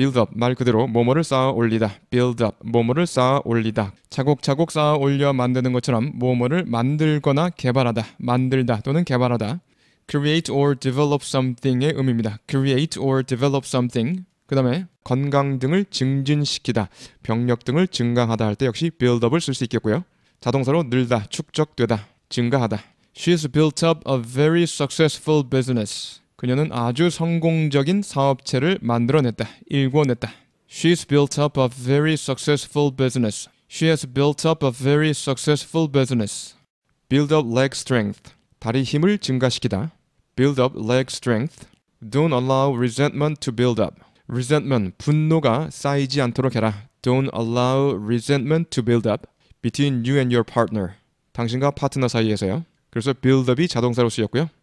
build up 말 그대로 뭐뭐를 쌓아 올리다 build up 뭐뭐를 쌓아 올리다 자곡자곡 쌓아 올려 만드는 것처럼 뭐뭐를 만들거나 개발하다 만들다 또는 개발하다 create or develop something의 의미입니다. create or develop something 그 다음에 건강 등을 증진시키다, 병력 등을 증강하다 할 때 역시 build-up을 쓸 수 있겠고요. 자동사로 늘다, 축적되다, 증가하다. She h s built up a very successful business. 그녀는 아주 성공적인 사업체를 만들어냈다. 일궈냈다. She's built up a very successful business. She has built up a very successful business. Build up leg strength. 다리 힘을 증가시키다. Build up leg strength. Don't allow resentment to build up. Resentment, 분노가 쌓이지 않도록 해라. Don't allow resentment to build up between you and your partner. 당신과 파트너 사이에서요. 그래서 build up이 자동사로 쓰였고요.